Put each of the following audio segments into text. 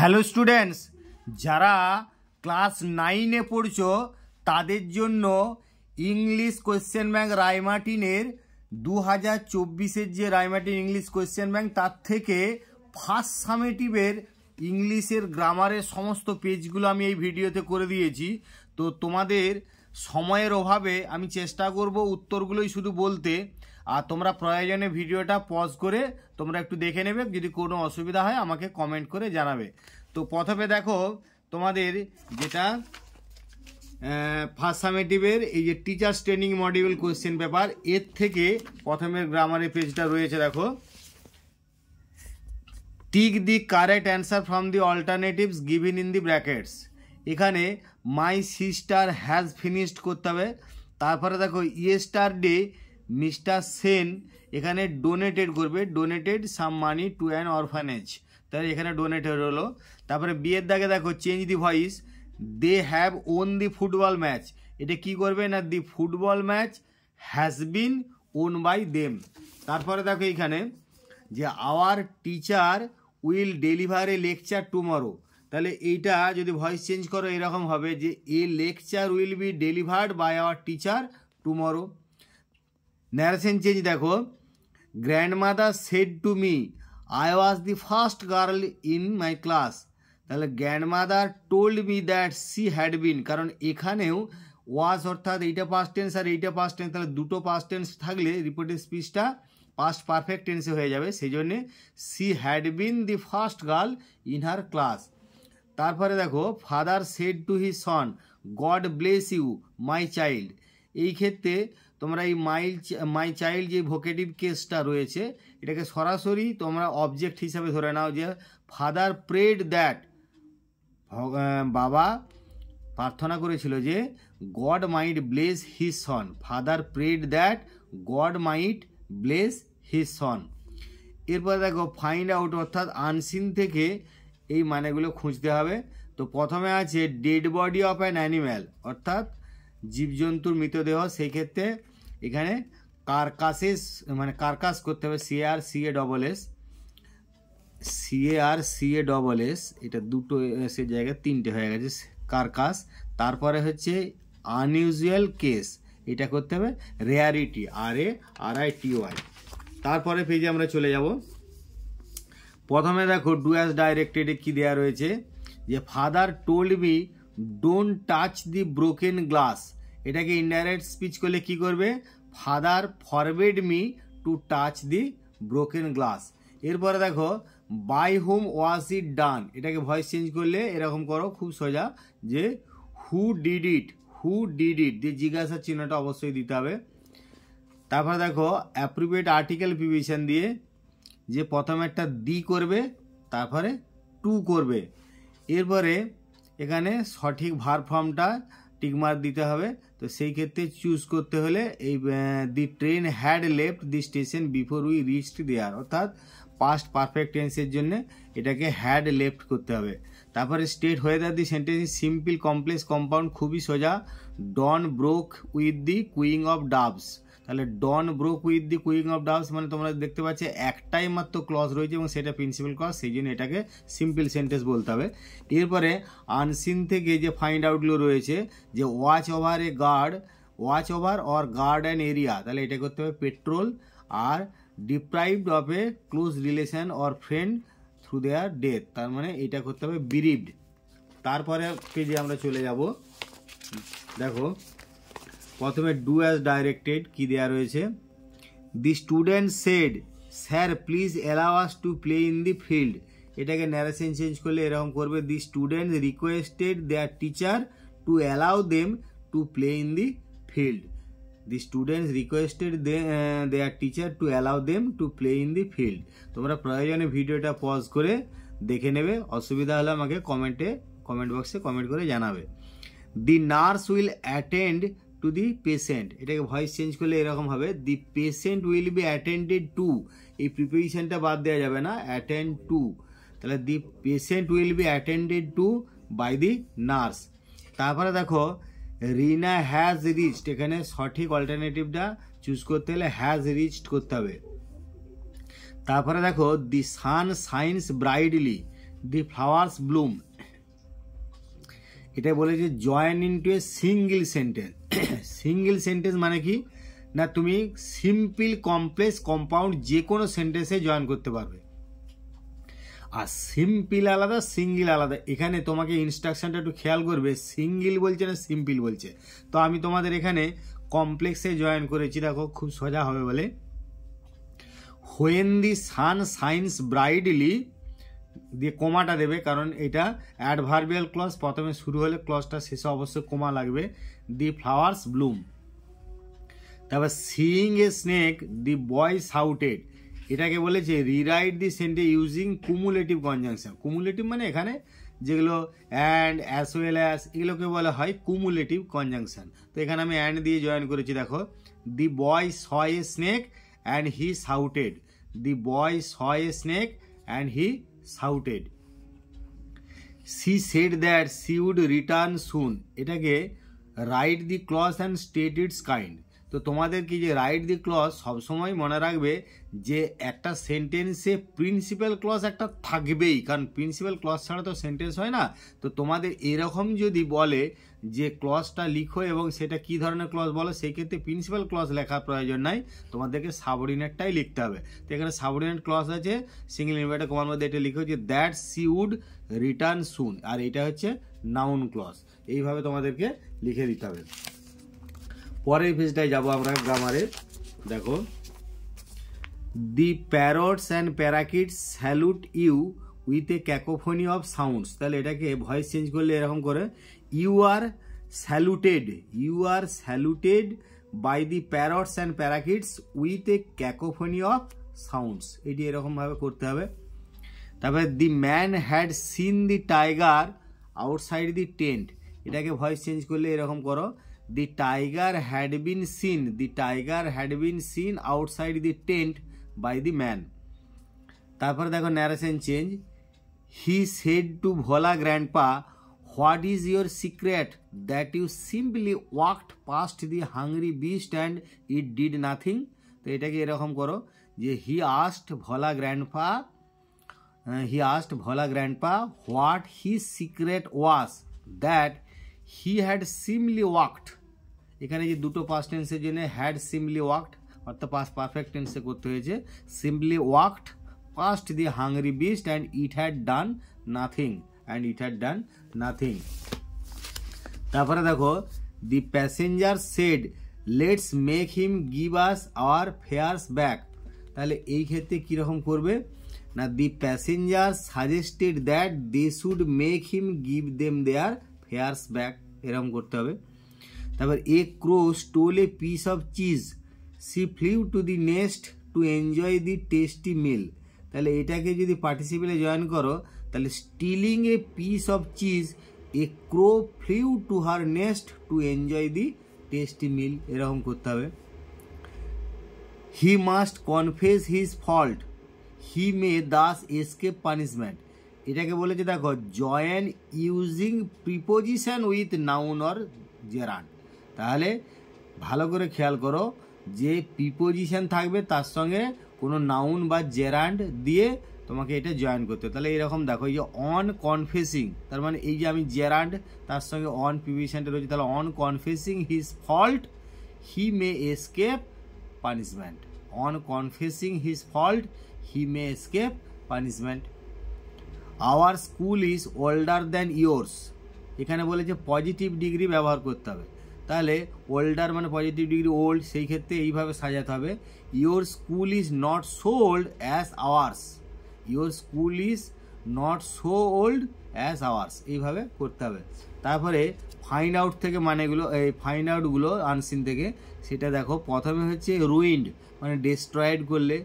Hello students যারা class নাইনে পড়ছ তাদের জন্য ইংলিশ কোয়েশ্চেন ব্যাঙ্ক রায়মার্টিনের দু হাজার চব্বিশের যে রায়মার্টিন ইংলিশ কোয়েশ্চেন ব্যাঙ্ক তার থেকে ফার্স্ট সামেটিভের ইংলিশের গ্রামারের সমস্ত পেজগুলো আমি এই ভিডিওতে করে দিয়েছি তো তোমাদের সময়ের অভাবে আমি চেষ্টা করব উত্তরগুলোই শুধু বলতে আর তোমরা প্রয়োজনে ভিডিওটা পজ করে তোমরা একটু দেখে নেবে যদি কোনো অসুবিধা হয় আমাকে কমেন্ট করে জানাবে তো প্রথমে দেখো তোমাদের যেটা ফার্স্ট সামেটিভের এই যে teachers training module question paper এর থেকে প্রথমের গ্রামারের পেজটা রয়েছে দেখো tick the correct answer from the alternatives given in the brackets এখানে মাই সিস্টার হ্যাজ ফিনিশড করতে হবে তারপরে দেখো ইয়েস্টার ডে মিস্টার সেন এখানে ডোনেটেড করবে donated some money to an orphanage তাহলে এখানে ডোনেটেড হলো তারপরে বিয়ের দাগে দেখো change the voice they have won the football match এটা কি করবে না the football match has been won by them তারপরে দেখো এখানে যে our teacher will deliver a lecture tomorrow তাহলে এইটা যদি ভয়েস চেঞ্জ করো এরকম হবে যে a lecture will be delivered by our teacher tomorrow narration change দেখো grandmother said to me I was the first girl in my class তাহলে grandmother told me that she had been কারণ এখানেও ওয়াজ অর্থাৎ এইটা পাস্ট টেন্স আর এইটা past tense তাহলে দুটো past tense থাকলে রিপোর্টেড স্পিচটা পাস্ট পারফেক্ট টেন্সে হয়ে যাবে সেই জন্যে she had been the first girl in her class তারপরে দেখো father said to he son God bless you my child এই ক্ষেত্রে তোমরা এই মাইল মাই চাইল্ড যে ভোকেটিভ কেসটা রয়েছে এটাকে সরাসরি তোমরা অবজেক্ট হিসাবে ধরে নাও যে ফাদার প্রেড দ্যাট বাবা প্রার্থনা করেছিল যে God might bless his son father prayed that God might bless his son এরপরে দেখো ফাইন্ড আউট অর্থাৎ আনসিন থেকে এই মানেগুলো খুঁজতে হবে তো প্রথমে আছে dead body of an animal অর্থাৎ জীবজন্তুর মৃতদেহ সেই ক্ষেত্রে এখানে কার্কাসেস মানে কার্কাস করতে হবে CR CA double S CAR CA double S এটা দুটো সে জায়গায় তিনটে হয়ে গেছে কার্কাস তারপরে হচ্ছে আনইউজুয়াল কেস এটা করতে হবে rarity R A R I T Y তারপরে পেজে আমরা চলে যাব প্রথমে দেখো ডু অ্যাজ ডাইরেক্টেডে কী দেওয়া রয়েছে যে father told be don't touch the broken glass এটাকে ইনডাইরেক্ট স্পিচ করলে কি করবে father forbade me to touch the broken glass এরপরে দেখো বাই হোম ওয়াজ ইট ডান এটাকে ভয়েস চেঞ্জ করলে এরকম করো খুব সোজা যে who did it who did it দিয়ে জিজ্ঞাসার চিহ্নটা অবশ্যই দিতে হবে তারপরে দেখো অ্যাপ্রোপ্রিয়েট আর্টিকেল প্রিভিশন দিয়ে যে প্রথমে একটা দি করবে তারপরে টু করবে এরপরে এখানে সঠিক ভার ফর্মটা টিকমার্ক দিতে হবে তো সেই ক্ষেত্রে চুজ করতে হলে এই the train had left the station before we reached there অর্থাৎ পাস্ট পারফেক্ট টেন্সের জন্য এটাকে হ্যাড লেফট করতে হবে তারপরে state whether the sentence simple complex compound খুবই সোজা dawn broke with the cooing of doves তাহলে dawn broke with the cooing of doves মানে তোমরা দেখতে পাচ্ছ একটাই মাত্র ক্লজ রয়েছে এবং সেটা প্রিন্সিপাল ক্লজ সেই জন্য এটাকে সিম্পল সেন্টেন্স বলতে হবে এরপরে আনসিন থেকে যে ফাইন্ড আউটগুলো রয়েছে যে watch over a guard watch over or guard and area তাহলে এটা করতে হবে পেট্রোল আর deprived of a close relation or friend through their death তার মানে এটা করতে হবে বিরিভড তারপরে পেজে আমরা চলে যাব দেখো প্রথমে ডু অ্যাজ ডাইরেক্টেড কি দেওয়া রয়েছে the student said sir please allow us to play in the field এটাকে ন্যারেশন চেঞ্জ করলে এরকম করবে the student requested their teacher to allow them to play in the field the students requested their teacher to allow them to play in the field তোমরা প্রয়োজনে ভিডিওটা pause করে দেখে নেবে অসুবিধা হলে আমাকে কমেন্টে কমেন্ট বক্সে কমেন্ট করে জানাবে the nurse will attend to the patient এটাকে ভয়েস চেঞ্জ করলে এরকম হবে the patient will be attended to এই প্রিপারেশনটা বাদ দেওয়া যাবে না অ্যাটেন্ড টু তাহলে the patient will be attended to by the nurse তারপরে দেখো রিনা হ্যাজ রিচড এখানে সঠিক অল্টারনেটিভটা চুজ করতে হলে হ্যাজ রিচড করতে হবে তারপরে দেখো the sun shines brightly the flowers bloom এটা বলেছে join into a single sentence single sentence মানে কি না তুমি সিম্পল কমপ্লেক্স কম্পাউন্ড যে কোনো সেন্টেন্সে জয়েন করতে পারবে আর সিম্পল আলাদা সিঙ্গেল আলাদা এখানে তোমাকে ইনস্ট্রাকশানটা একটু খেয়াল করবে সিঙ্গেল বলছে না সিম্পল বলছে তো আমি তোমাদের এখানে কমপ্লেক্সে জয়েন করেছি দেখো খুব সোজা হবে বলে হোয়েন দি সান সাইন্স ব্রাইডলি দিয়ে কোমাটা দেবে কারণ এটা অ্যাডভার্বিয়াল ক্লস প্রথমে শুরু হলে ক্লসটা শেষে অবশ্যই কোমা লাগবে দি ফ্লাওয়ার্স ব্লুম তারপর seeing a snake the boy shouted এটাকে বলেছে rewrite the sentence using cumulative conjunction cumulative মানে এখানে যেগুলো অ্যান্ড অ্যাস ওয়েল অ্যাস এগুলোকে বলা হয় কুমুলেটিভ কনজাংশন তো এখানে আমি অ্যান্ড দিয়ে জয়েন করেছি দেখো the boy saw a snake and he shouted the boy saw a snake and he shouted she said that she would return soon এটাকে write the clause and state its kind তো তোমাদেরকে যে right the clause সবসময় মনে রাখবে যে একটা সেন্টেন্সে প্রিন্সিপাল ক্লস একটা থাকবেই কারণ প্রিন্সিপাল ক্লস ছাড়া তো সেন্টেন্স হয় না তো তোমাদের এরকম যদি বলে যে ক্লসটা লিখো এবং সেটা কি ধরনের ক্লস বলো সেই ক্ষেত্রে প্রিন্সিপাল ক্লস লেখার প্রয়োজন নাই তোমাদেরকে সাবরিনেটটাই লিখতে হবে তো এখানে সাবরিনেট ক্লস আছে সিঙ্গল ইনভার্টার কমার মধ্যে এটা লিখো যে that she would return soon আর এটা হচ্ছে নাউন ক্লস এইভাবে তোমাদেরকে লিখে দিতে হবে পরের পেজটায় যাব আমরা গ্রামারে দেখো the parrots and parakeets salute you with a cacophony of sounds তাহলে এটাকে ভয়েস চেঞ্জ করলে এরকম করে you are saluted you are saluted by the parrots and parakeets with a cacophony of sounds এটি এরকমভাবে করতে হবে তারপরে the man had seen the tiger outside the tent এটাকে ভয়েস চেঞ্জ করলে এরকম করো the tiger had been seen the tiger had been seen outside the tent by the man তারপরে দেখো narration change he said to Bhola grandpa what is your secret that you simply walked past the hungry beast and it did nothing তো এটাকে এরকম করো যে he asked Bhola grandpa he asked Bhola grandpa what he secret was that he had simply walked এখানে যে দুটো past টেন্সের জন্য হ্যাড সিমলি ওয়াকড অর্থাৎ পাস পারফেক্ট টেন্সে করতে হয়েছে simply walked past the hungry beast and it had done nothing and it had done nothing তারপরে দেখো the passenger said let's make him give us our fares back তাহলে এই ক্ষেত্রে কীরকম করবে না the passenger suggested that they should make him give them their fares back এরম করতে হবে তারপর a crow stole a piece of cheese she flew to the nest to enjoy the tasty meal তাহলে এটাকে যদি পার্টিসিপেটে জয়েন করো তাহলে stealing a piece of cheese a crow flew to her nest to enjoy the tasty meal এরকম করতে হবে he must confess his fault he may thus escape punishment এটাকে বলেছে দেখো join using preposition with noun or gerund তাহলে ভালো করে খেয়াল করো যে প্রিপোজিশন থাকবে তার সঙ্গে কোনো নাউন বা জেরান্ড দিয়ে তোমাকে এটা জয়েন করতে তাহলে এরকম দেখো এই যে অন কনফেসিং তার মানে এই যে আমি জেরান্ড তার সঙ্গে অন প্রিপোজিশনটা রয়েছে তাহলে on confessing his fault he may escape punishment on confessing his fault he may escape punishment. Our school is older than yours. এখানে বলেছে পজিটিভ ডিগ্রি ব্যবহার করতে হবে তাহলে ওল্ডার মানে পজিটিভ ডিগ্রি ওল্ড সেই ক্ষেত্রে এইভাবে সাজাতে হবে your school is not so old as ours your school is not so old as ours এইভাবে করতে হবে তারপরে ফাইন্ড আউট থেকে মানেগুলো এই ফাইন্ড আউটগুলো আনসিন থেকে সেটা দেখো প্রথমে হচ্ছে রুইন্ড মানে ডেস্ট্রয়েড করলে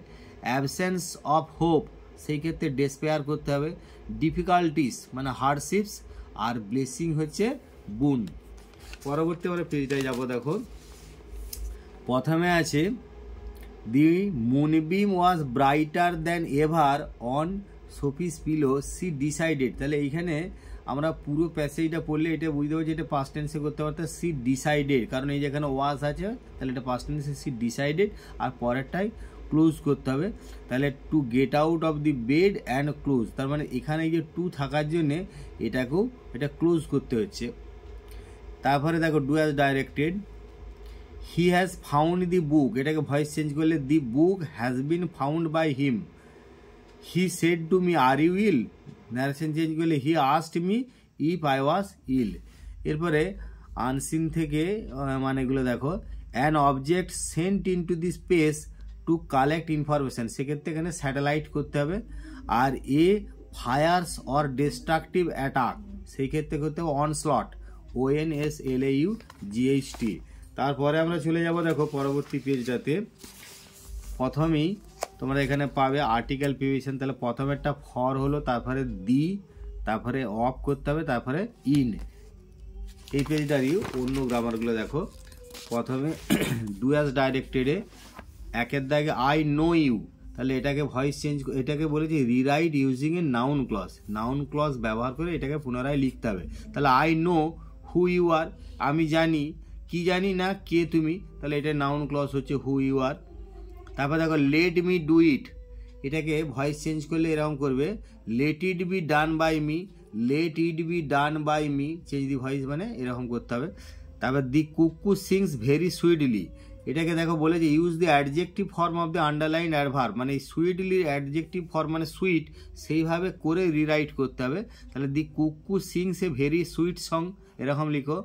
অ্যাবসেন্স অফ হোপ সেই ক্ষেত্রে ডেসপেয়ার করতে হবে ডিফিকাল্টিস মানে হার্ডশিপস আর ব্লেসিং হচ্ছে বুন পরবর্তী আমরা পেজটায় যাবো দেখো প্রথমে আছে the moonbeam was brighter than ever on Sophie's pillow she decided তাহলে এইখানে আমরা পুরো প্যাসেজটা পড়লে এটা বুঝতে পারছি এটা পাস্ট টেন্সে করতে পারতাম সি ডিসাইডেড কারণ এই যেখানে ওয়াজ আছে তাহলে এটা পাস্ট টেন্সে সি ডিসাইডেড আর পরেরটাই ক্লোজ করতে হবে তাহলে to get out of the bed and close তার মানে এখানে যে টু থাকার জন্যে এটাকেও এটা ক্লোজ করতে হচ্ছে তারপরে দেখো do has directed he has found the book এটাকে ভয়েস চেঞ্জ করলে the book has been found by him he said to me are you ill narration change করলে he asked me if I was ill এরপরে unseen থেকে মানে এগুলো দেখো an object sent into the space to collect information সেক্ষেত্রে এখানে satellite করতে হবে আর a fierce or destructive attack সেই ক্ষেত্রে করতে হবে onslaught O N S L A U GHT তারপরে আমরা চলে যাব দেখো পরবর্তী পেজটাতে প্রথমেই তোমরা এখানে পাবে আর্টিকেল পিভিশন তাহলে প্রথমেরটা ফর হলো তারপরে দি তারপরে অফ করতে হবে তারপরে ইন এই পেজটারই অন্য গ্রামারগুলো দেখো প্রথমে ডু ডাইরেক্টেডে একের দাগে আই নো ইউ তাহলে এটাকে ভয়েস চেঞ্জ এটাকে বলেছি rewrite using a noun clause noun clause ব্যবহার করে এটাকে পুনরায় লিখতে হবে তাহলে I know who you are আমি জানি কি জানি না কে তুমি তাহলে এটা নাউন ক্লস হচ্ছে হু ইউ আর তারপর দেখো লেট মি ডু ইট এটাকে ভয়েস চেঞ্জ করলে এরকম করবে let it be done by me let it be done by me change the voice মানে এরকম করতে হবে তারপর দি কুকু সিংস ভেরি সুইডলি এটাকে দেখো বলে যে use the adjective form of the underline adverb মানে সুইটলির অ্যাডজেক্টিভ ফর্ম মানে সুইট সেইভাবে করে রিরাইট করতে হবে তাহলে the cuckoo sings a very sweet song এরকম লিখো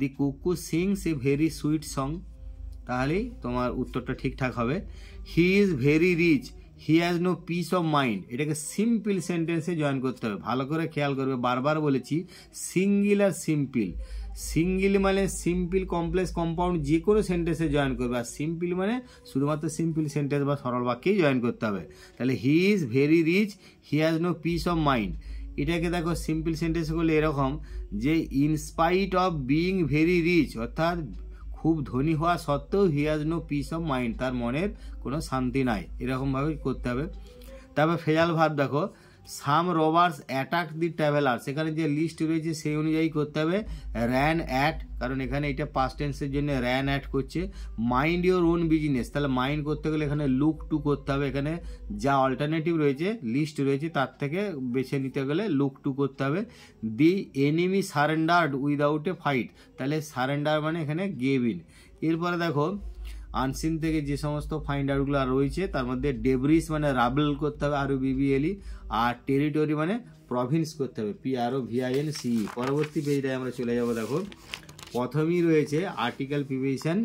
the cuckoo sings a very sweet song তাহলেই তোমার উত্তরটা ঠিকঠাক হবে he is very rich he has no peace of mind এটাকে সিম্পল সেন্টেন্সে জয়েন করতে হবে ভালো করে খেয়াল করবে বারবার বলেছি সিঙ্গিল আর সিম্পল সিঙ্গেল মানে সিম্পল কমপ্লেক্স কম্পাউন্ড যে কোনো সেন্টেন্সে জয়েন করবে আর সিম্পল মানে শুধুমাত্র সিম্পল সেন্টেন্স বা সরল বাক্যেই জয়েন করতে হবে তাহলে he is very rich he has no peace of mind এটাকে দেখো সিম্পল সেন্টেন্স করলে এরকম যে in spite of being very rich অর্থাৎ খুব ধনী হওয়া সত্ত্বেও he has no peace of mind তার মনের কোনো শান্তি নাই এরকমভাবে করতে হবে তারপর ফেজাল ভাব দেখো some robbers attack the traveller সেখানে যে লিস্ট রয়েছে সেই অনুযায়ী করতে হবে র্যান অ্যাট কারণ এখানে এটা পাস্ট টেন্সের জন্য র্যান অ্যাট করছে মাইন্ড ইওর ওন বিজনেস তাহলে মাইন্ড করতে গেলে এখানে লুক টু করতে হবে এখানে যা অল্টারনেটিভ রয়েছে লিস্ট রয়েছে তার থেকে বেছে নিতে গেলে লুক টু করতে হবে the enemy surrendered without a fight তাহলে সারেন্ডার মানে এখানে গেভ ইন এরপরে দেখো আনসিন থেকে যে সমস্ত ফাইন্ড রয়েছে তার মধ্যে ডেব্রিস মানে রাবল করতে হবে আর বিবিএলই আর টেরিটরি মানে প্রভিন্স করতে হবে পি আর ও ভিআইএন সি পরবর্তী পেজটায় আমরা চলে যাব দেখো প্রথমেই রয়েছে article revision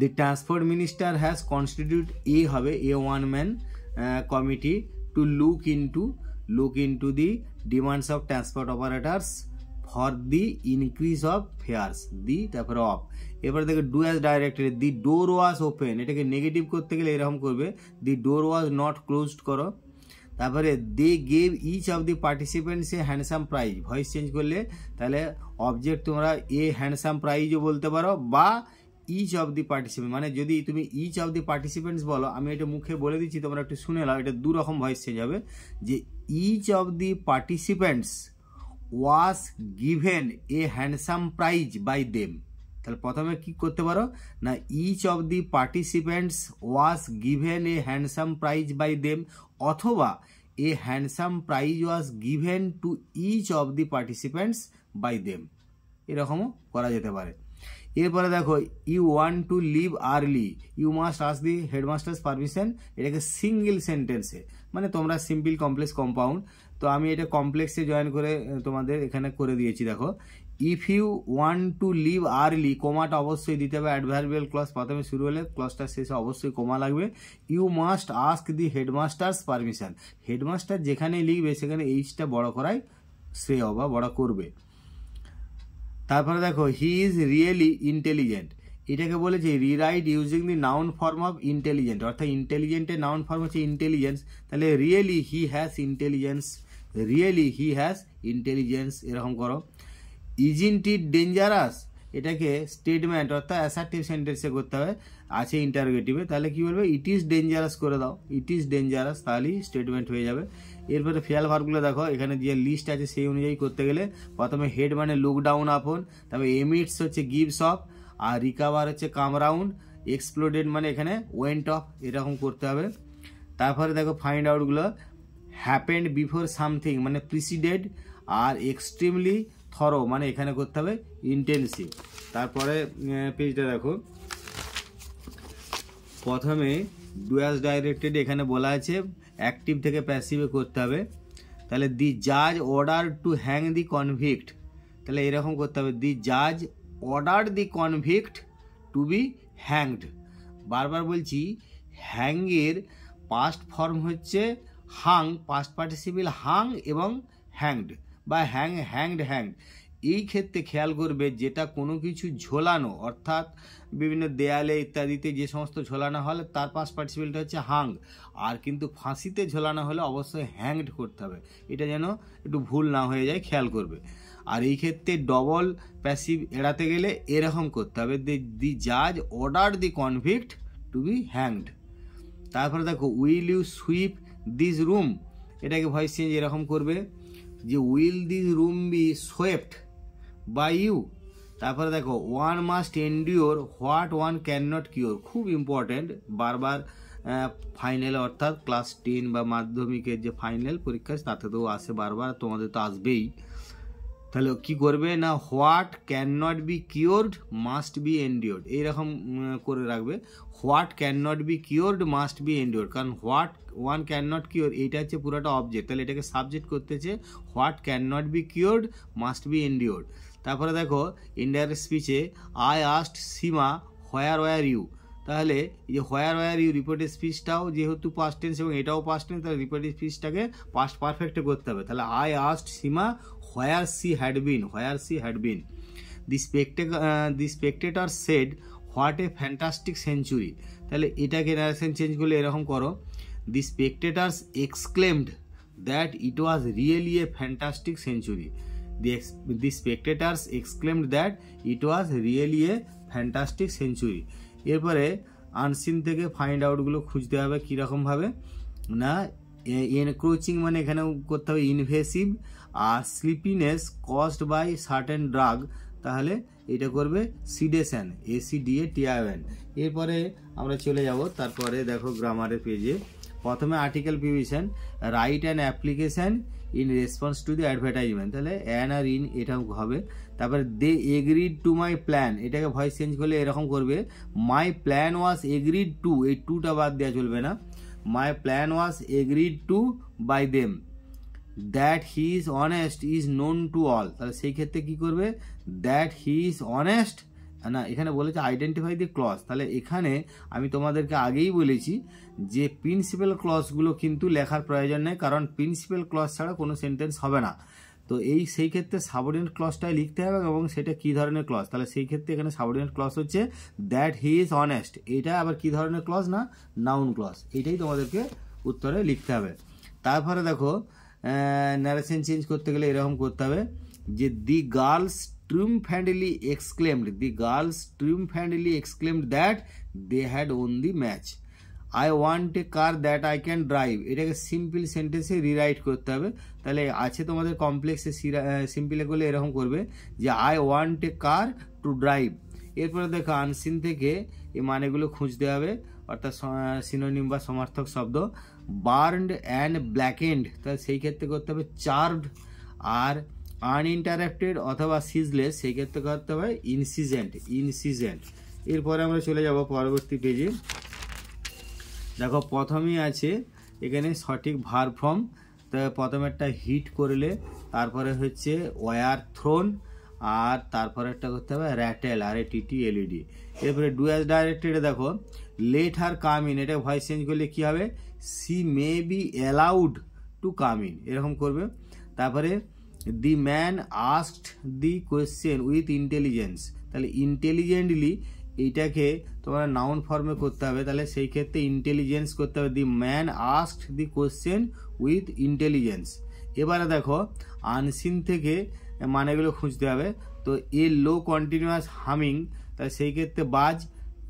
the transport minister has constituted a হবে a one man committee to look into look into the demands of transport operators for the increase of fares the তারপরে of এবার দেখো do as directed the door was open এটাকে negative করতে গেলে এরকম করবে দি door was not closed করো তারপরে they gave each of the participants a handsome prize voice change করলে তাহলে অবজেক্ট তোমরা এ হ্যান্ডসাম প্রাইজও বলতে পারো বা ইচ অফ দি পার্টিসিপেন্ট মানে যদি তুমি ইচ অফ দি পার্টিসিপেন্টস বলো আমি এটা মুখে বলে দিচ্ছি তোমরা একটু শুনে নাও এটা দু রকম ভয়েস চেঞ্জ হবে যে each of the participants was given a handsome prize by them তাহলে প্রথমে কি করতে পারো না each of the participants was given a handsome prize by them অথবা a handsome prize was given to each of the participants by them এরকমও করা যেতে পারে এরপরে দেখো you want to leave early you must ask the headmaster's permission এটাকে single সেন্টেন্সে মানে তোমরা সিম্পল কমপ্লেক্স কম্পাউন্ড তো আমি এটা কমপ্লেক্সে জয়েন করে তোমাদের এখানে করে দিয়েছি দেখো if you want to leave early কোমাটা অবশ্যই দিতে হবে অ্যাডভারবেল ক্লস প্রথমে শুরু হলে ক্লসটা শেষে অবশ্যই কোমা লাগবে you must ask the headmaster's permission headmaster যেখানে লিখবে সেখানে এইচটা বড় করাই শ্রেয় বা বড় করবে তারপরে দেখো হি ইজ রিয়েলি ইন্টেলিজেন্ট এটাকে বলেছে rewrite using the noun form of intelligent অর্থাৎ ইন্টেলিজেন্টের নাউন ফর্ম হচ্ছে ইন্টেলিজেন্স তাহলে really he has intelligence really he has intelligence এরকম করো ইজিন্ট ইট ডেঞ্জারাস এটাকে স্টেটমেন্ট অর্থাৎ অ্যাসার্টিভ সেন্টেন্সে করতে হবে আছে ইন্টারোগেটিভে তাহলে কী বলবে ইট ইজ ডেঞ্জারাস করে দাও ইট ইজ ডেঞ্জারাস তাহলেই স্টেটমেন্ট হয়ে যাবে এরপরে ফেয়াল ভার্বগুলো দেখো এখানে যে লিস্ট আছে সেই অনুযায়ী করতে গেলে প্রথমে হেড মানে লুকডাউন আপন তারপরে এমিটস হচ্ছে গিভস অফ আর রিকাভার হচ্ছে কামরাউন্ড এক্সপ্লোডেড মানে এখানে ওয়েন্ট অফ এরকম করতে হবে তারপরে দেখো ফাইন্ড আউটগুলো হ্যাপেন্ড বিফোর সামথিং মানে প্রিসিডেড আর এক্সট্রিমলি থরো মানে এখানে করতে হবে ইন্টেন্সিভ তারপরে পেজটা দেখো প্রথমে ডুয়াস ডাইরেক্টেড এখানে বলা আছে অ্যাক্টিভ থেকে প্যাসিভে করতে হবে তাহলে দি জাজ order to hang the convict তাহলে এরকম করতে হবে দি জাজ order the convict to be hanged বারবার বলছি হ্যাংয়ের পাস্ট ফর্ম হচ্ছে হাং পাস্ট পার্টিসিপিল হাং এবং হ্যাংড বা হ্যাং হ্যাংড হ্যাংড এই ক্ষেত্রে খেয়াল করবে যেটা কোনো কিছু ঝোলানো অর্থাৎ বিভিন্ন দেয়ালে ইত্যাদিতে যে সমস্ত ঝোলানো হলে তার পাস পার্টিসিপিলটা হচ্ছে হাং আর কিন্তু ফাঁসিতে ঝোলানো হলে অবশ্যই হ্যাংড করতে হবে এটা যেন একটু ভুল না হয়ে যায় খেয়াল করবে আর এই ক্ষেত্রে ডবল প্যাসিভ এড়াতে গেলে এরকম করতে হবে দি দি জাজ order the convict to be hanged তারপরে দেখো will you sweep this room এটাকে ভয়েস চেঞ্জ এরকম করবে যে will this room be swept by you তারপরে দেখো one must endure what one can not cure খুব ইম্পর্ট্যান্ট বারবার ফাইনাল অর্থাৎ ক্লাস টেন বা মাধ্যমিকের যে ফাইনাল পরীক্ষা তাতে তো আসে বারবার তোমাদের তো আসবেই তাহলে কি করবে না what can not be cured must be endured এইরকম করে রাখবে what can not be cured must be endured কারণ what one can not cure এইটা হচ্ছে পুরোটা অবজেক্ট তাহলে এটাকে সাবজেক্ট করতেছে what can not be cured must be endured তারপরে দেখো ইন্ডিয়ার স্পিচে I asked Seema where were you তাহলে যে হোয়ার ওয়ার ইউ রিপোর্টের স্পিচটাও যেহেতু পাস্ট টেন্স এবং এটাও পাস্ট টেন্স তাহলে রিপোর্টের স্পিচটাকে পাস্ট পারফেক্টে করতে হবে তাহলে I asked Seema where she had been where she had been the স্পেকটে the spectator said what a fantastic century তাহলে এটা নারেশন চেঞ্জ করলে এরকম করো the spectators exclaimed that it was really a fantastic century the spectators exclaimed that it was really a fantastic century এরপরে unseen থেকে find আউটগুলো খুঁজতে হবে কীরকমভাবে না এনক্রোচিং মানে এখানেও করতে হবে ইনভেসিভ আর sleepiness caused by certain drug তাহলে এটা করবে সিডেশন এসিডিএ টিআইএন এরপরে আমরা চলে যাব তারপরে দেখো গ্রামারের পেজে প্রথমে article revision right and application in response to the advertisement তাহলে অ্যান আর ইন এটা হবে তারপরে they agreed to my plan এটাকে ভয়েস চেঞ্জ করলে এরকম করবে my plan was agreed to এই টুটা বাদ দেওয়া চলবে না my plan was agreed to by them that he is honest is known to all তাহলে সেই ক্ষেত্রে কী করবে দ্যাট হি ইজ অনেস্ট না এখানে বলেছে আইডেন্টিফাই দি ক্লস তাহলে এখানে আমি তোমাদেরকে আগেই বলেছি যে প্রিন্সিপাল ক্লজগুলো কিন্তু লেখার প্রয়োজন নেই কারণ প্রিন্সিপাল ক্লস ছাড়া কোনো সেন্টেন্স হবে না তো এই সেই ক্ষেত্রে সাবঅর্ডিনেট ক্লসটাই লিখতে হবে এবং সেটা কী ধরনের ক্লস তাহলে সেই ক্ষেত্রে এখানে সাবঅর্ডিনেট ক্লস হচ্ছে দ্যাট হি ইজ অনেস্ট এটা আবার কী ধরনের ক্লস না নাউন ক্লস এটাই তোমাদেরকে উত্তরে লিখতে হবে তারপরে দেখো ন্যারেশন চেঞ্জ করতে গেলে এরকম করতে হবে যে দি গার্লস ফ্যান্ডলি exclaimed the girls triumphantly exclaimed that they had won the match I want a car that I can drive এটাকে সিম্পল সেন্টেন্সে রিরাইট করতে হবে তাহলে আছে তোমাদের কমপ্লেক্সে সিম্পলে করলে এরকম করবে যে I want a car to drive এরপরে দেখো আনসিন থেকে এই মানেগুলো খুঁজতে হবে অর্থাৎ সিনোনিম বা সমার্থক শব্দ বার্নড অ্যান্ড ব্ল্যাকেন্ড তাহলে সেই ক্ষেত্রে করতে হবে চার্ভড আর আনইন্টারাপ্টেড অথবা সিজলেস সেই ক্ষেত্রে করতে হবে ইনসিজেন্ট ইনসিজেন্ট এরপরে আমরা চলে যাব পরবর্তী পেজে দেখো প্রথমেই আছে এখানে সঠিক ভার ফর্ম তো প্রথমেরটা হিট করলে তারপরে হচ্ছে ওয়ার থ্রোন আর তারপরে একটা করতে হবে e র্যাটেল আর এ টিটি এলইডি এরপরে ডুয়াস ডাইরেক্টেড দেখো লেট আর কাম ইন এটা ভয়েস চেঞ্জ করলে কী হবে she may be allowed to come in এরকম করবে তারপরে the man asked the question with intelligence তাহলে ইন্টেলিজেন্টলি এইটাকে তোমার নাউন ফর্মে করতে হবে তাহলে সেই ক্ষেত্রে ইন্টেলিজেন্স করতে হবে the man asked the question with intelligence এবারে দেখো আনসিন থেকে মানেগুলো খুঁজতে হবে তো এ লো কন্টিনিউয়াস হামিং তাহলে সেই ক্ষেত্রে বাজ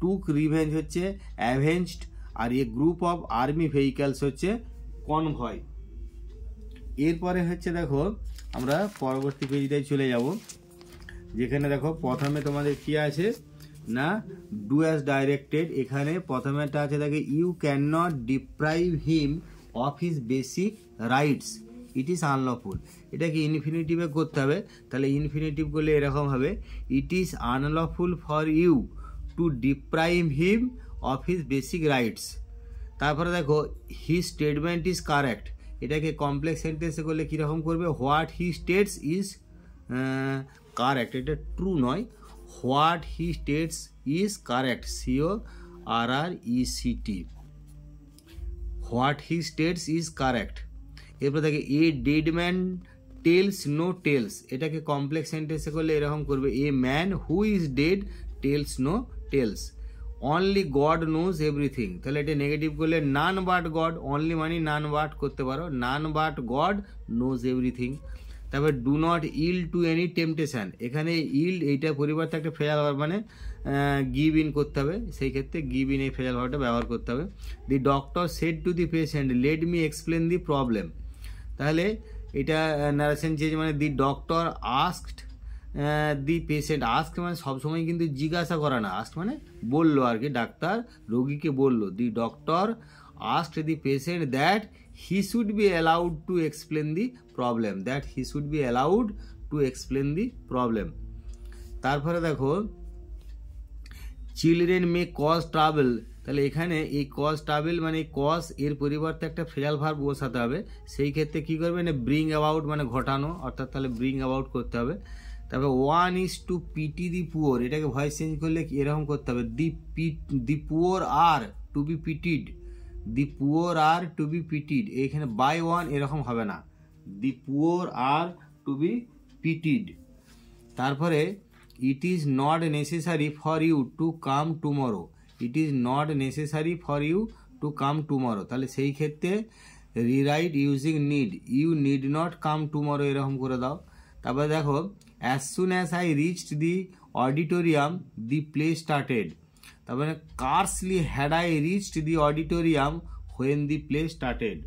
টুক রিভেঞ্জ হচ্ছে অ্যাভেঞ্জড আর a group of army vehicles হচ্ছে কনভয় এরপরে হচ্ছে দেখো আমরা পরবর্তী পেজটাই চলে যাব যেখানে দেখো প্রথমে তোমাদের কি আছে না ডু অ্যাজ ডাইরেক্টেড এখানে প্রথমেটা আছে দেখে you can not deprive him of his basic rights it is unlawful এটাকে ইনফিনিটিভে করতে হবে তাহলে ইনফিনিটিভ করলে এরকম হবে it is unlawful for you to deprive him of his basic rights তারপরে দেখো হি স্টেটমেন্ট ইজ কারেক্ট এটাকে কমপ্লেক্স সেন্টেন্সে করলে কীরকম করবে what he states is correct এটা ট্রু নয় what he states is correct C O R R E C T what he states is correct এরপর দেখে a dead man tells no tales এটাকে কমপ্লেক্স সেন্টেন্সে করলে এরকম করবে a man who is dead tells no tales only God knows everything তাহলে এটা negative করলে নান বাট গড অনলি মানি নান বাট করতে পারো none but God knows everything তারপর do not yield to any temptation এখানে ইল এইটা পরিবর্তে একটা ফেজাল হওয়ার মানে গিভ ইন করতে হবে সেই ক্ষেত্রে গিভ ইন এই ফেজাল হওয়াটা ব্যবহার করতে হবে the doctor said to the patient let me explain the problem তাহলে এটা নারেশন চেঞ্জ মানে the doctor asked the patient ask মানে সবসময় কিন্তু জিজ্ঞাসা করে না আস্ক মানে বললো আর কি ডাক্তার রোগীকে বললো the doctor ask the patient that he should be allowed to explain the problem that he should be allowed to explain the problem তারপরে দেখো চিলড্রেন মে কজ ট্রাভেল তাহলে এখানে এই কজ ট্রাভেল মানে কজ এর পরিবর্তে একটা ফেরাল ভার বসাতে হবে সেই ক্ষেত্রে কী করবে মানে ব্রিং অ্যাবাউট মানে ঘটানো অর্থাৎ তাহলে ব্রিং অ্যাবাউট করতে হবে তারপরে one is to pity the poor এটাকে ভয়েস চেঞ্জ করলে এরকম করতে হবে দি পি the poor are to be pitied the poor are to be pitied এইখানে বাই ওয়ান এরকম হবে না the poor are to be pitied তারপরে it is not necessary for you to come tomorrow it is not necessary for you to come tomorrow তাহলে সেই ক্ষেত্রে rewrite using need you need not come tomorrow এরকম করে দাও তারপরে দেখো as soon as I reached the auditorium the play started তার মানে scarcely had I reached the auditorium when the play started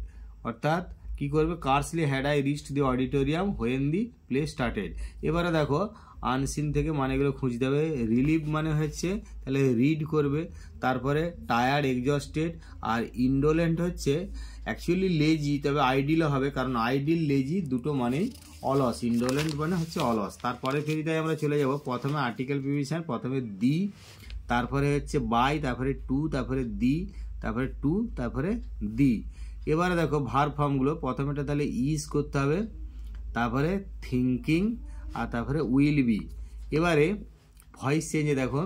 অর্থাৎ কী করবে scarcely had I reached the auditorium when the play started এবারে দেখো আনসিন থেকে মানেগুলো খুঁজতে হবে রিলিভ মানে হচ্ছে তাহলে রিড করবে তারপরে টায়ার এক্সস্টেড আর ইন্ডোলেন্ট হচ্ছে অ্যাকচুয়ালি লেজি তবে আইডিলও হবে কারণ আইডিল লেজি দুটো মানেই অলস ইন্ডোলেন্ট মানে হচ্ছে অলস তারপরে তাই আমরা চলে যাব প্রথমে আর্টিকেল প্রিভিশন প্রথমে দি তারপরে হচ্ছে বাই তারপরে টু তারপরে দি তারপরে টু তারপরে দি এবারে দেখো ভার ফর্মগুলো প্রথমেটা তাহলে ইজ করতে হবে তারপরে থিঙ্কিং আর তারপরে উইল বি এবারে ভয়েস চেঞ্জে দেখো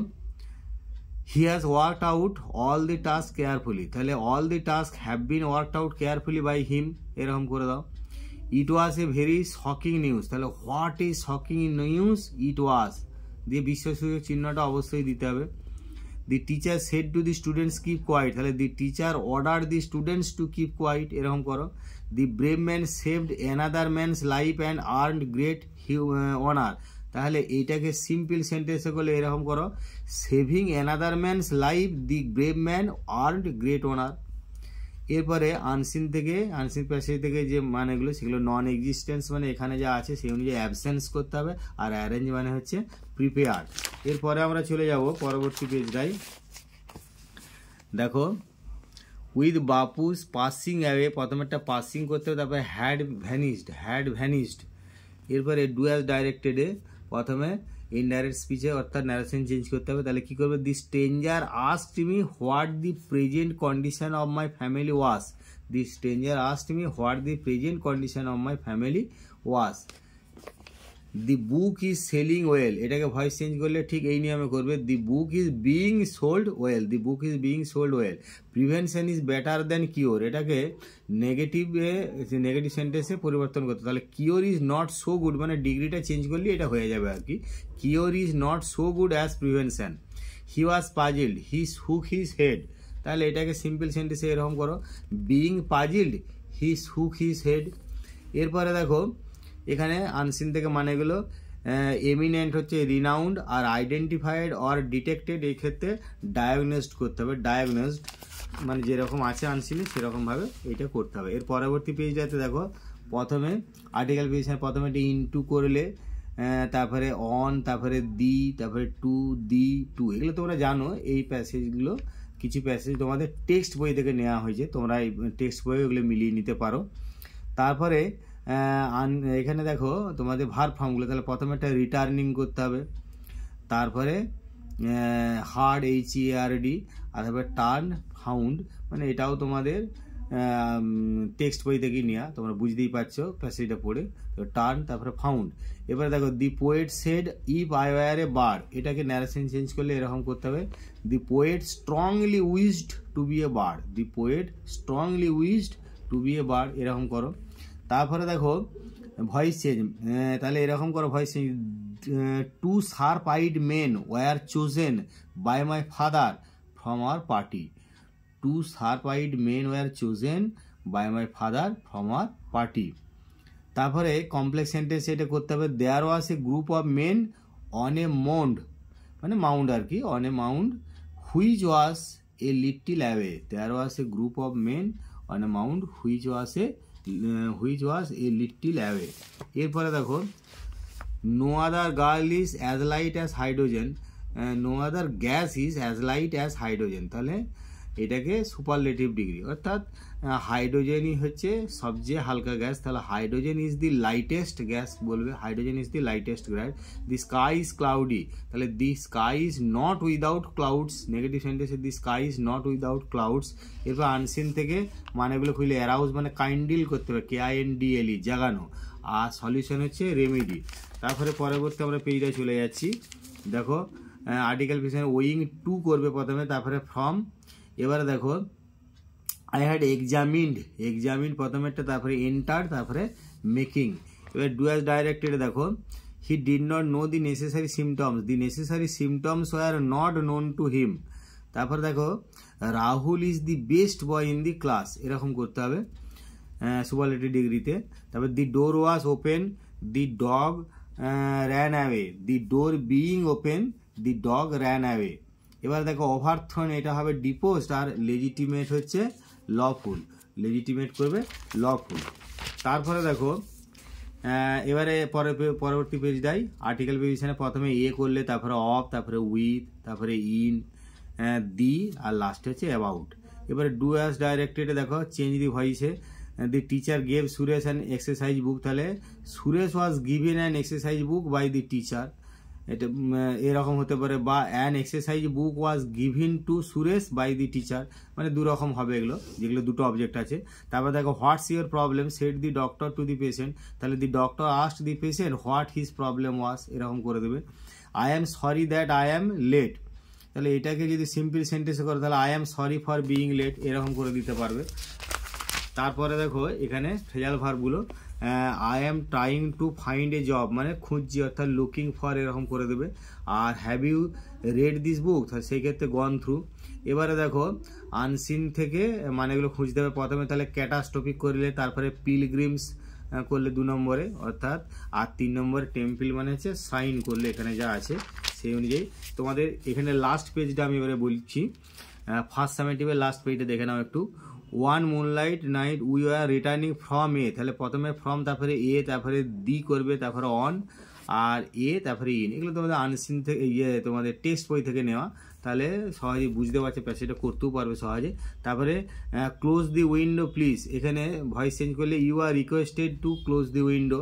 he has worked out all the task carefully তাহলে all the task have been worked out carefully by him এরকম করে দাও it was a very shocking news তাহলে what is shocking news it was দিয়ে বিশ্বাসযোগ্য চিহ্নটা অবশ্যই দিতে হবে the teacher said to the students keep quiet তাহলে the teacher order the students to keep quiet এরকম করো দি brave man saved another man's life and earned great huge honour তাহলে এইটাকে সিম্পল সেন্টেন্সে করলে এরকম করো saving another man's life the brave man earned great honour এরপরে আনসিন থেকে আনসিন প্যাসেজ থেকে যে মানেগুলো সেগুলো নন এক্সিস্টেন্স মানে এখানে যা আছে সেই অনুযায়ী অ্যাবসেন্স করতে হবে আর অ্যারেঞ্জ মানে হচ্ছে প্রিপেয়ার এরপরে আমরা চলে যাব পরবর্তী পেজটাই দেখো উইথ বাপুস পাসিং অ্যাওয়ে প্রথমে একটা পাসিং করতে হবে তারপরে হ্যাড ভ্যানিশড হ্যাড ভ্যানিশড এরপরে ডু অ্যাজ ডাইরেক্টেডে প্রথমে ইনডাইরেক্ট স্পিচে অর্থাৎ ন্যারেশন চেঞ্জ করতে হবে তাহলে কী করবে the stranger asked me what the present condition of my family was the stranger asked me what the present condition of my family was the book is selling well এটাকে voice change করলে ঠিক এই নিয়মে করবে the book is being sold well the book is being sold well prevention is better than cure এটাকে নেগেটিভে negative সেন্টেন্সে পরিবর্তন করতে তাহলে cure is not so good মানে ডিগ্রিটা চেঞ্জ করলে এটা হয়ে যাবে আর কি cure is not so good as prevention he was puzzled he shook his head তাহলে এটাকে সিম্পল সেন্টেন্সে এরকম করো being puzzled he shook his head এরপরে দেখো এখানে আনসিন থেকে মানে মানেগুলো এমিনেন্ট হচ্ছে রিনাউন্ড আর আইডেন্টিফাইড অর ডিটেক্টেড এই ক্ষেত্রে ডায়াগনোসড করতে হবে ডায়াগনোসড মানে যেরকম আছে আনসিনে সেরকমভাবে এটা করতে হবে এর পরবর্তী যাতে দেখো প্রথমে আর্টিকেল পেজের প্রথমে এটি ইনটু করলে তারপরে অন তারপরে দি তারপরে টু দি টু এগুলো তোমরা জানো এই প্যাসেজগুলো কিছু প্যাসেজ তোমাদের টেক্সট বই থেকে নেওয়া হয়েছে তোমরা এই টেক্সট বই এগুলো মিলিয়ে নিতে পারো তারপরে এখানে দেখো তোমাদের ভার ফর্মগুলো তাহলে প্রথমে একটা রিটার্নিং করতে হবে তারপরে হার্ড এইচ ডি আর তারপরে টার্ন ফাউন্ড মানে এটাও তোমাদের টেক্সট বই থেকে নেওয়া তোমরা বুঝতেই পারছো প্যাসেজটা পড়ে তো টার্ন তারপরে ফাউন্ড এবারে দেখো the poet said if I were a bird এটাকে ন্যারেশন চেঞ্জ করলে এরকম করতে হবে the poet strongly wished to be a bird the poet strongly wished to be a bird এরকম করো তারপরে দেখো ভয়েস চেঞ্জ তাহলে এরকম করো voice change to surprised men were chosen by my father from our party to surprised men were chosen by my father from our party তারপরে complex sentence এটা করতে হবে there was a group of men on a mound মানে mound আর কি on a mound which was a little away there was a group of men on a mound which was a which was a little away এরপরে দেখো no other girl is as light as hydrogen no other gas is as light as hydrogen তাহলে এটাকে superlative degree অর্থাৎ হাইড্রোজেনই হচ্ছে সবচেয়ে হালকা gas তাহলে hydrogen is the lightest gas বলবে hydrogen is the lightest gas the sky is cloudy তাহলে the sky is not without clouds negative sentence the sky is not without clouds এরপর unseen থেকে মানেগুলো খুঁজলে অ্যারাউজ মানে কাইন্ডিল করতে হবে কে আই এন ডি জাগানো আর সলিউশন হচ্ছে রেমেডি তারপরে পরবর্তী আমরা পেজটা চলে যাচ্ছি দেখো আর্টিকেল পিছনে ওয়িং টু করবে প্রথমে তারপরে ফ্রম এবারে দেখো আই হ্যাড এক্সামিন্ড এক্সামিন প্রথমেরটা তারপরে এন্টার তারপরে মেকিং এবার ডুয়াস ডাইরেক্টেড দেখো he did not know the necessary symptoms the necessary symptoms were not known to him তারপর দেখো Rahul is the best boy in the class এরকম করতে হবে সুপারলেটি ডিগ্রিতে তারপর the door was open the dog ran away the door being open the dog ran away এবার দেখো overthrown এটা হবে ডিপোস্ট আর লেজিটিমেট হচ্ছে লফুল লেজিটিমেট করবে লফুল তারপরে দেখো এবারে পরে পরবর্তী পেজ দেয় আর্টিকেল পেজিশানে প্রথমে এ করলে তারপরে অফ তারপরে উইথ তারপরে ইন দি আর লাস্টে হচ্ছে অ্যাবাউট এবারে ডু অ্যাস ডাইরেক্টেডে দেখো চেঞ্জ দি ভয়েসে the teacher gave Suresh an exercise book তাহলে Suresh was given an exercise book by the teacher এটা এরকম হতে পারে বা an exercise book was given to Suresh by the teacher মানে দু রকম হবে এগুলো যেগুলো দুটো অবজেক্ট আছে তারপর দেখো what's your problem said the doctor to the patient তাহলে the doctor asked the patient what his problem was এরকম করে দেবে I am sorry that I am late তাহলে এটাকে যদি সিম্পল সেন্টেন্সে করে তাহলে I am sorry for being late এরকম করে দিতে পারবে তারপরে দেখো এখানে ফেজাল ভার্বগুলো I am trying to find a job মানে খুঁজছি অর্থাৎ লুকিং ফর এরকম করে দেবে আর have you read this book সেই ক্ষেত্রে গন থ্রু এবারে দেখো আনসিন থেকে মানে এগুলো খুঁজতে হবে প্রথমে তাহলে টপিক করলে তারপরে পিলগ্রিমস করলে দু নম্বরে অর্থাৎ আর তিন নম্বরে টেম্পিল মানে হচ্ছে সাইন করলে এখানে যা আছে সেই অনুযায়ী তোমাদের এখানে লাস্ট পেজটা আমি এবারে বলছি ফার্স্ট সামেটিভের লাস্ট পেজটা দেখে নাও একটু one moonlight night we were returning from a তাহলে প্রথমে ফ্রম তারপরে এ তারপরে দি করবে তারপরে অন আর এ তারপরে ইন এগুলো তোমাদের আনসিন থেকে ইয়ে তোমাদের টেক্সট বই থেকে নেওয়া তাহলে সহজে বুঝতে পারছে প্যাসেজটা করতেও পারবে সহজে তারপরে ক্লোজ দি উইন্ডো প্লিজ এখানে ভয়েস চেঞ্জ করলে you are requested to close the window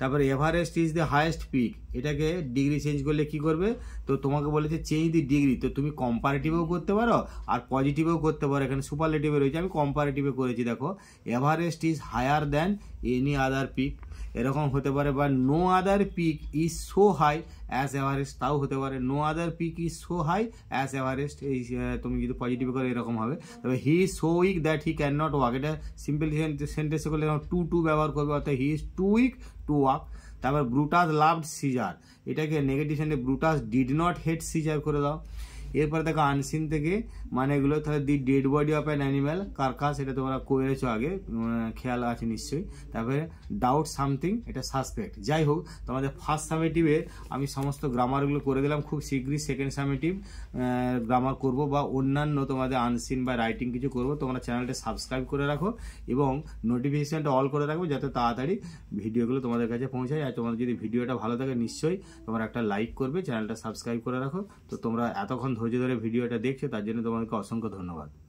তারপরে Everest is the highest peak এটাকে ডিগ্রি চেঞ্জ করলে কি করবে তো তোমাকে বলেছে চেঞ্জ দি ডিগ্রি তো তুমি কম্পারেটিভেও করতে পারো আর পজিটিভেও করতে পারো এখানে সুপারলেটিভে রয়েছে আমি কম্পারেটিভে করেছি দেখো Everest is higher than any other peak এরকম হতে পারে বা no other peak is so high as Everest তাও হতে পারে no other peak is so high as Everest এই তুমি যদি পজিটিভ করে এরকম হবে তবে he is so weak that he can not walk এটা সিম্পল সেন্টেন্সে করলে টু টু ব্যবহার করবে অর্থাৎ he is too weak to walk তারপর ব্রুটাস লাভড সিজার এটাকে negative sentence Brutus did not hate Caesar করে দাও এরপরে দেখো আনসিন থেকে মানে এগুলো তাহলে the dead body of an animal carcass এটা তোমরা করেছো আগে খেয়াল আছে নিশ্চয়ই তারপরে ডাউট সামথিং এটা সাসপেক্ট যাই হোক তোমাদের ফার্স্ট সামেটিভে আমি সমস্ত গ্রামারগুলো করে দিলাম খুব শীঘ্রই সেকেন্ড সামেটিভ গ্রামার করব বা অন্যান্য তোমাদের আনসিন বা রাইটিং কিছু করব তোমরা চ্যানেলটা সাবস্ক্রাইব করে রাখো এবং নোটিফিকেশানটা অল করে রাখবে যাতে তাড়াতাড়ি ভিডিওগুলো তোমাদের কাছে পৌঁছায় আর তোমাদের যদি ভিডিওটা ভালো থাকে নিশ্চয়ই তোমরা একটা লাইক করবে চ্যানেলটা সাবস্ক্রাইব করে রাখো তো তোমরা এতক্ষণ ধৈর্য ধরে ভিডিওটা দেখছো তার জন্য তোমার तुम्हारे असंख्य धन्यवाद